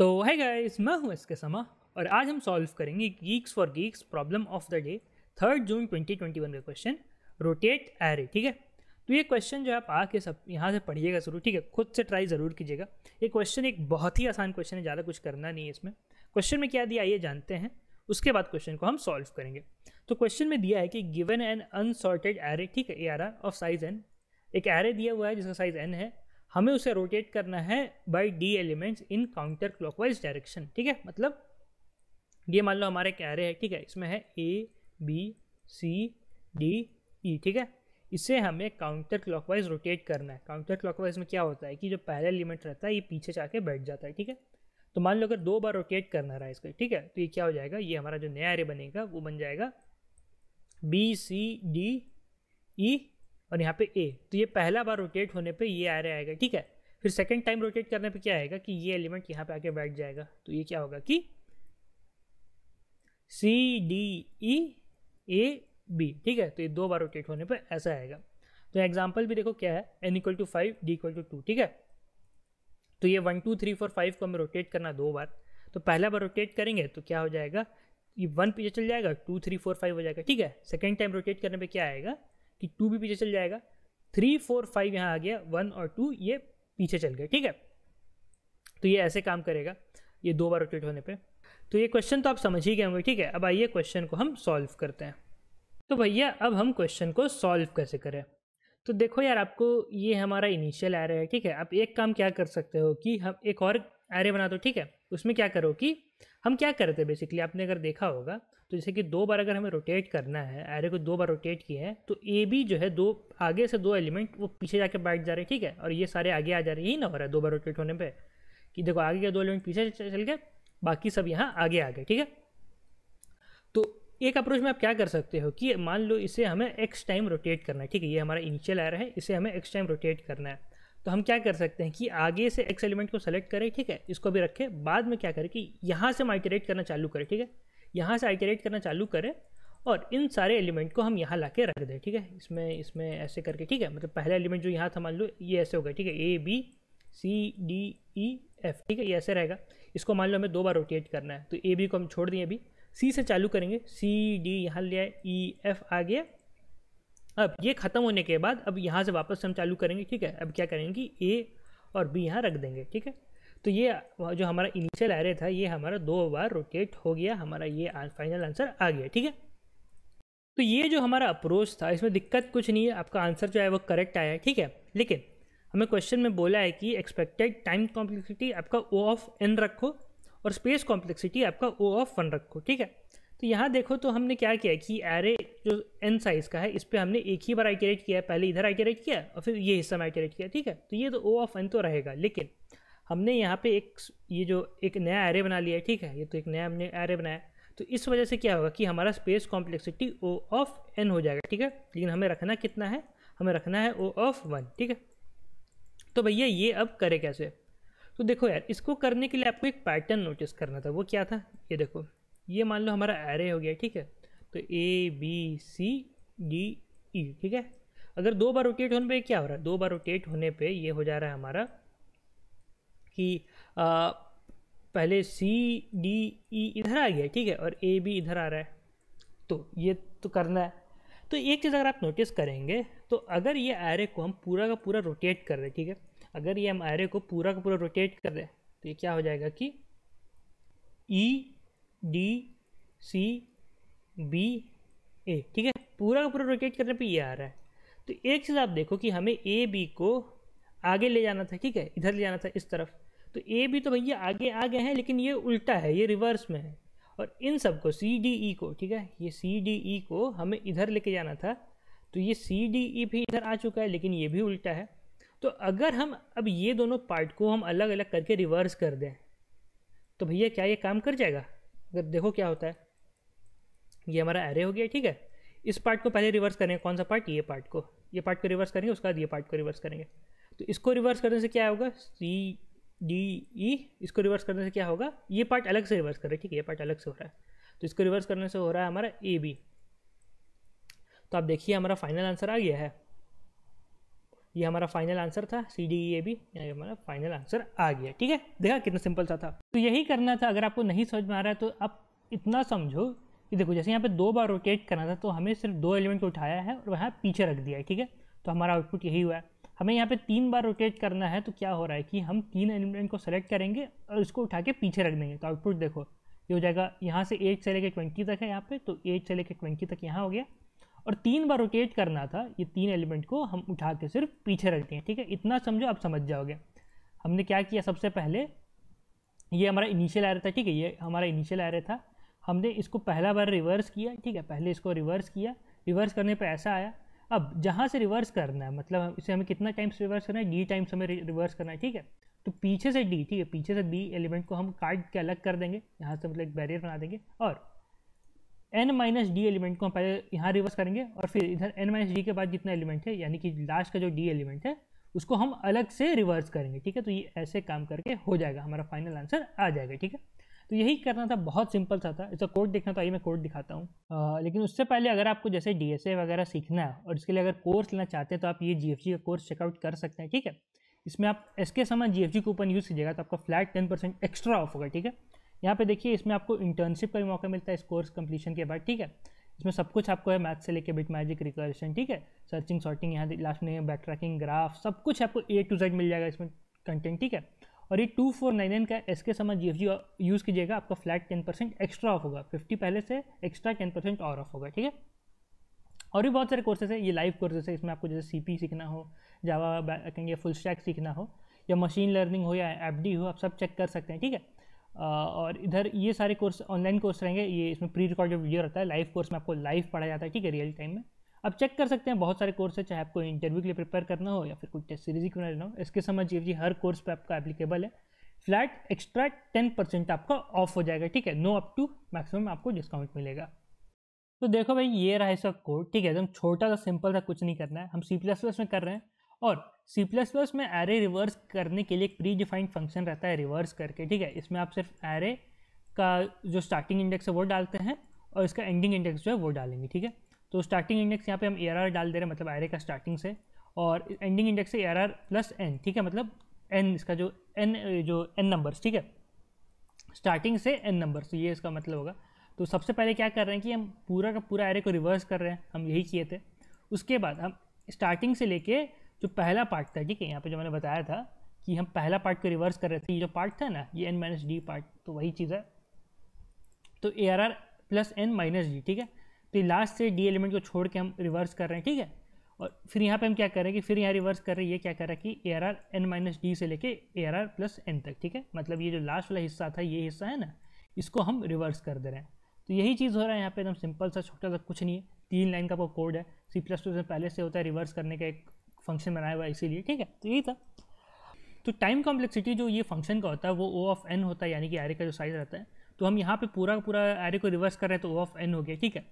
तो है गाइस मैं हूं इसके समा और आज हम सॉल्व करेंगे Geeks for Geeks problem of the day third June 2021 का क्वेश्चन रोटेट एरे ठीक है तो ये क्वेश्चन जो आप आके सब यहाँ से पढ़िएगा जरूर ठीक है खुद से ट्राई ज़रूर कीजिएगा ये क्वेश्चन एक बहुत ही आसान क्वेश्चन है ज़्यादा कुछ करना नहीं है इसमें क्वेश्चन में क्या दिया ये जानते हैं उसके बाद क्वेश्चन को हम सॉल्व करेंगे तो क्वेश्चन में दिया है कि गिवन एन अनसॉर्टेड एरे ठीक है A R of size N एक एरे दिया हुआ है जिसका साइज एन है हमें उसे रोटेट करना है by D elements in counter clockwise direction ठीक है मतलब ये मान लो हमारे कह रहे है ठीक है इसमें है ए बी सी डी ई ठीक है इसे हमें काउंटर क्लॉकवाइज रोटेट करना है काउंटर क्लॉकवाइज में क्या होता है कि जो पहला एलिमेंट रहता है ये पीछे जाके बैठ जाता है ठीक है तो मान लो अगर दो बार रोटेट करना रहा है इसका ठीक है तो ये क्या हो जाएगा ये हमारा जो नया एरे बनेगा वो बन जाएगा बी सी डी ई और यहाँ पे ए तो ये पहला बार रोटेट होने पे ये रहा आएगा ठीक है फिर सेकेंड टाइम रोटेट करने पे क्या आएगा कि ये एलिमेंट यहाँ पे आके बैठ जाएगा तो ये क्या होगा कि सी डी ई ए बी ठीक है तो ये दो बार रोटेट होने पर ऐसा आएगा तो एग्जाम्पल भी देखो क्या है N equal to five D equal to two ठीक है तो ये one two three four five को हमें रोटेट करना दो बार तो पहला बार रोटेट करेंगे तो क्या हो जाएगा ये वन पीछे चल जाएगा टू थ्री फोर फाइव हो जाएगा ठीक है सेकेंड टाइम रोटेट करने पर क्या आएगा कि टू भी पीछे चल जाएगा थ्री फोर फाइव यहाँ आ गया वन और टू ये पीछे चल गए ठीक है तो ये ऐसे काम करेगा ये दो बार रोटेट होने पे तो ये क्वेश्चन तो आप समझ ही गए होंगे ठीक है अब आइए क्वेश्चन को हम सॉल्व करते हैं तो भैया अब हम क्वेश्चन को सॉल्व कैसे करें तो देखो यार आपको ये हमारा इनिशियल एरे है ठीक है आप एक काम क्या कर सकते हो कि हम एक और एरे बना दो ठीक है उसमें क्या करो कि हम क्या करते हैं बेसिकली आपने अगर देखा होगा तो जैसे कि दो बार अगर हमें रोटेट करना है एरे को दो बार रोटेट किया है तो ए बी जो है दो आगे से दो एलिमेंट वो पीछे जाके बैठ जा रहे हैं ठीक है और ये सारे आगे आ जा रहे हैं यही ना हो रहा है दो बार रोटेट होने पर कि देखो आगे के दो एलिमेंट पीछे चल गए बाकी सब यहाँ आगे आ गए ठीक है तो एक अप्रोच में आप क्या कर सकते हो कि मान लो इसे हमें एक्स टाइम रोटेट करना है ठीक है ये हमारा इनिशियल एयर है इसे हमें एक्स टाइम रोटेट करना है तो हम क्या कर सकते हैं कि आगे से एक्स एलिमेंट को सेलेक्ट करें ठीक है इसको भी रखें बाद में क्या करें कि यहाँ से माइटरेट करना चालू करें ठीक है यहाँ से आइटरेट करना चालू करें और इन सारे एलिमेंट को हम यहाँ ला के रख दें ठीक है इसमें इसमें ऐसे करके ठीक है मतलब पहला एलिमेंट जो यहाँ था मान लो ये ऐसे हो गया ठीक है A B C D E F ठीक है ये ऐसे रहेगा इसको मान लो हमें दो बार रोटेट करना है तो ए बी को हम छोड़ दिए अभी सी से चालू करेंगे सी डी यहाँ ले आए ई एफ आ गया अब ये ख़त्म होने के बाद अब यहाँ से वापस हम चालू करेंगे ठीक है अब क्या करेंगे ए और बी यहाँ रख देंगे ठीक है तो ये जो हमारा इनिशियल एरे था ये हमारा दो बार रोटेट हो गया हमारा ये फाइनल आंसर आ गया ठीक है तो ये जो हमारा अप्रोच था इसमें दिक्कत कुछ नहीं है आपका आंसर जो है वो करेक्ट आया है ठीक है लेकिन हमें क्वेश्चन में बोला है कि एक्सपेक्टेड टाइम कॉम्प्लेक्सिटी आपका ओ ऑफ एन रखो और स्पेस कॉम्प्लेक्सिटी आपका ओ ऑफ वन रखो ठीक है तो यहाँ देखो तो हमने क्या किया कि एरे जो एन साइज़ का है इस पर हमने एक ही बार आइटरेट किया पहले इधर आइटरेट किया और फिर ये हिस्सा में आइटरेट किया ठीक है तो ये तो ओ ऑफ एन तो रहेगा लेकिन हमने यहाँ पे एक ये जो एक नया एरे बना लिया है ठीक है ये तो एक नया हमने एरे बनाया तो इस वजह से क्या होगा कि हमारा space complexity O of N हो जाएगा ठीक है लेकिन हमें रखना कितना है हमें रखना है ओ ऑफ वन ठीक है तो भैया ये अब करे कैसे तो देखो यार इसको करने के लिए आपको एक पैटर्न नोटिस करना था वो क्या था ये देखो ये मान लो हमारा एरे हो गया ठीक है तो ए बी सी डी ई ठीक है अगर दो बार रोटेट होने पे क्या हो रहा है दो बार रोटेट होने पे ये हो जा रहा है हमारा कि आ, पहले सी डी ई इधर आ गया ठीक है और ए बी इधर आ रहा है तो ये तो करना है तो एक चीज़ अगर आप नोटिस करेंगे तो अगर ये एरे को हम पूरा का पूरा रोटेट कर रहे हैं ठीक है अगर ये हम एरे को पूरा का पूरा रोटेट कर रहे हैं तो ये क्या हो जाएगा कि ई डी सी बी ए ठीक है पूरा का पूरा रोटेट करने पे ये आ रहा है तो एक चीज़ आप देखो कि हमें ए बी को आगे ले जाना था ठीक है इधर ले जाना था इस तरफ तो ए भी तो भैया आगे आ गए हैं लेकिन ये उल्टा है ये रिवर्स में है और इन सब को सी डी ई e को ठीक है ये सी डी ई को हमें इधर लेके जाना था तो ये सी डी ई भी इधर आ चुका है लेकिन ये भी उल्टा है तो अगर हम अब ये दोनों पार्ट को हम अलग अलग करके रिवर्स कर दें तो भैया क्या ये काम कर जाएगा अगर देखो क्या होता है ये हमारा एरे हो गया ठीक है इस पार्ट को पहले रिवर्स करेंगे कौन सा पार्ट ये पार्ट को ये पार्ट को रिवर्स करेंगे उसके बाद ये पार्ट को रिवर्स करेंगे तो इसको रिवर्स करने से क्या होगा सी डी ई e, इसको रिवर्स करने से क्या होगा ये पार्ट अलग से रिवर्स कर रहा है ठीक है ये पार्ट अलग से हो रहा है तो इसको रिवर्स करने से हो रहा है हमारा ए बी तो आप देखिए हमारा फाइनल आंसर आ गया है ये हमारा फाइनल आंसर था सी डी ए बी यहाँ हमारा फाइनल आंसर आ गया ठीक है देखा कितना सिंपल सा था तो यही करना था अगर आपको नहीं समझ में आ रहा है तो आप इतना समझो कि देखो जैसे यहाँ पे दो बार रोटेट करना था तो हमें सिर्फ दो एलिमेंट को उठाया है और वहाँ पीछे रख दिया है ठीक है तो हमारा आउटपुट यही हुआ है हमें यहाँ पे तीन बार रोटेट करना है तो क्या हो रहा है कि हम तीन एलिमेंट को सेलेक्ट करेंगे और इसको उठा के पीछे रख देंगे तो आउटपुट देखो ये हो जाएगा यहाँ से एट से लेकर ट्वेंटी तक है यहाँ पे तो एट से लेकर ट्वेंटी तक यहाँ हो गया और तीन बार रोटेट करना था ये तीन एलिमेंट को हम उठा के सिर्फ पीछे रखते हैं ठीक है इतना समझो आप समझ जाओगे हमने क्या किया सबसे पहले ये हमारा इनिशियल आ रहा था ठीक है ये हमारा इनिशियल आ रहा था हमने इसको पहला बार रिवर्स किया ठीक है पहले इसको रिवर्स किया रिवर्स करने पर ऐसा आया अब जहाँ से रिवर्स करना है मतलब इसे हमें कितना टाइम्स रिवर्स करना है डी टाइम्स हमें रिवर्स करना है ठीक है तो पीछे से डी ठीक है पीछे से बी एलिमेंट को हम काट के अलग कर देंगे यहाँ से मतलब एक बैरियर बना देंगे और एन माइनस डी एलिमेंट को हम पहले यहाँ रिवर्स करेंगे और फिर इधर एन माइनस डी के बाद जितना एलिमेंट है यानी कि लास्ट का जो डी एलिमेंट है उसको हम अलग से रिवर्स करेंगे ठीक है तो ये ऐसे काम करके हो जाएगा हमारा फाइनल आंसर आ जाएगा ठीक है तो यही करना था बहुत सिंपल सा था इसका कोड देखना तो आइए मैं कोड दिखाता हूँ लेकिन उससे पहले अगर आपको जैसे डी वगैरह सीखना है और इसके लिए अगर कोर्स लेना चाहते हैं तो आप ये जी का कोर्स चेकआउट कर सकते हैं ठीक है इसमें आप S K G F G coupon use कीजिएगा तो आपका flat ten percent extra off होगा ठीक है यहाँ पे देखिए इसमें आपको इंटर्नशिप का भी मौका मिलता है इस कोर्स कंप्लीशन के बाद ठीक है इसमें सब कुछ आपको है मैथ से लेके बिट मैजिक रिकर्शन ठीक है सर्चिंग सॉर्टिंग यहाँ लास्ट में बैक ट्रैकिंग ग्राफ सब कुछ आपको ए टू जेड मिल जाएगा इसमें कंटेंट ठीक है और ये टू फोर नाइन नाइन का एस के समा जी एफ जी यूज़ कीजिएगा आपका flat ten percent extra off होगा फिफ्टी पहले से एक्स्ट्रा टेन परसेंट और ऑफ होगा ठीक है और भी बहुत सारे कोर्सेज है ये लाइव कोर्सेज है इसमें आपको जैसे सी पी सीखना हो जावा कहेंगे फुल स्टैक सीखना हो या मशीन लर्निंग हो या एफ डी हो आप सब चेक कर सकते हैं ठीक है और इधर ये सारे कोर्स ऑनलाइन कोर्स रहेंगे ये इसमें प्री रिकॉर्डेड वीडियो रहता है लाइव कोर्स में आपको लाइव पढ़ाया जाता है ठीक है रियल टाइम में आप चेक कर सकते हैं बहुत सारे कोर्स है चाहे आपको इंटरव्यू के लिए प्रिपेयर करना हो या फिर कोई टेस्ट सीरीज बना लेना हो इसके समझिए जी हर कोर्स पे आपका एप्लीकेबल है फ्लैट एक्स्ट्रा टेन परसेंट आपका ऑफ हो जाएगा ठीक है नो अप टू मैक्सिमम आपको डिस्काउंट मिलेगा तो देखो भाई ये रहा इसका कोड ठीक है एकदम छोटा सा सिंपल सा कुछ नहीं करना है हम सी प्लस प्लस में कर रहे हैं और सी प्लस प्लस में एरे रिवर्स करने के लिए एक प्री डिफाइंड फंक्शन रहता है रिवर्स करके ठीक है इसमें आप सिर्फ एरे का जो स्टार्टिंग इंडेक्स है वो डालते हैं और इसका एंडिंग इंडेक्स जो है वो डालेंगे ठीक है तो स्टार्टिंग इंडेक्स यहाँ पे हम ए डाल दे रहे हैं मतलब आयरे का स्टार्टिंग से और एंडिंग इंडेक्स से ए प्लस एन ठीक है मतलब एन इसका जो एन जो एन नंबर्स ठीक है स्टार्टिंग से एन नंबर्स तो ये इसका मतलब होगा तो सबसे पहले क्या कर रहे हैं कि हम पूरा का पूरा एरे को रिवर्स कर रहे हैं हम यही किए थे उसके बाद हम स्टार्टिंग से लेके जो पहला पार्ट था ठीक है यहाँ पे जो मैंने बताया था कि हम पहला पार्ट को रिवर्स कर रहे थे ये जो पार्ट था ना ये एन माइनस डी पार्ट तो वही चीज़ है तो A R R plus N minus D ठीक है तो ये लास्ट से डी एलिमेंट को छोड़ के हम रिवर्स कर रहे हैं ठीक है और फिर यहाँ पे हम क्या कर रहे हैं कि फिर यहाँ रिवर्स कर रहे हैं ये क्या कर रहा है कि A R R N minus D से लेके A R R plus N तक ठीक है मतलब ये जो लास्ट वाला हिस्सा था ये हिस्सा है ना इसको हम रिवर्स कर दे रहे हैं तो यही चीज़ हो रहा है यहाँ पे एकदम सिंपल सा छोटा सा कुछ नहीं है तीन लाइन का आपका कोड है सी प्लस टू से पहले से होता है रिवर्स करने का एक फंक्शन बनाया हुआ है इसीलिए ठीक है तो यही था तो टाइम कॉम्प्लेक्सिटी जो ये फंक्शन का होता है वो ओ ऑफ एन होता है यानी कि एरे का जो साइज रहता है तो हम यहाँ पर पूरा पूरा एरे को रिवर्स कर रहे हैं तो ओ ऑफ एन हो गया ठीक है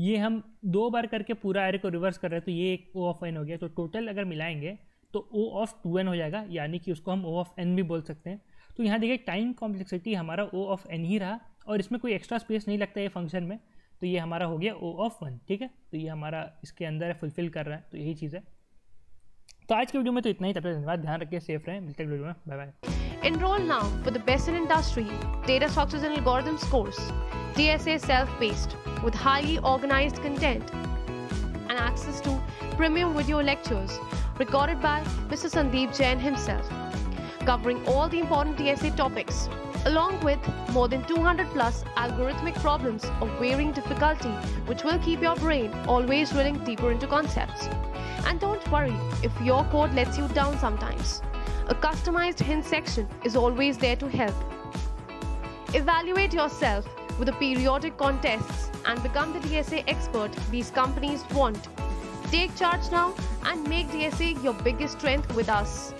ये हम दो बार करके पूरा एरे को रिवर्स कर रहे हैं तो ये एक ओ ऑफ एन हो गया तो टोटल अगर मिलाएंगे तो ओ ऑफ टू एन हो जाएगा यानी कि उसको हम ओ ऑफ एन भी बोल सकते हैं तो यहाँ देखिए टाइम कॉम्प्लेक्सिटी हमारा ओ ऑफ एन ही रहा और इसमें कोई एक्स्ट्रा स्पेस नहीं लगता है फंक्शन में तो ये हमारा हो गया ओ ऑफ वन ठीक है तो ये हमारा इसके अंदर फुलफिल कर रहा है तो यही चीज़ है तो आज के वीडियो में तो इतना ही तब तक धन्यवाद ध्यान रखिए सेफ रहें मिलते वीडियो में bye bye Enroll now for the best in industry data structures and algorithms course, DSA self-paced with highly organized content and access to premium video lectures recorded by Mr. Sandeep Jain himself, covering all the important DSA topics along with more than 200 plus algorithmic problems of varying difficulty which will keep your brain always drilling deeper into concepts. And don't worry if your code lets you down sometimes. A customized hint section is always there to help. Evaluate yourself with the periodic contests and become the DSA expert these companies want. Take charge now and make DSA your biggest strength with us.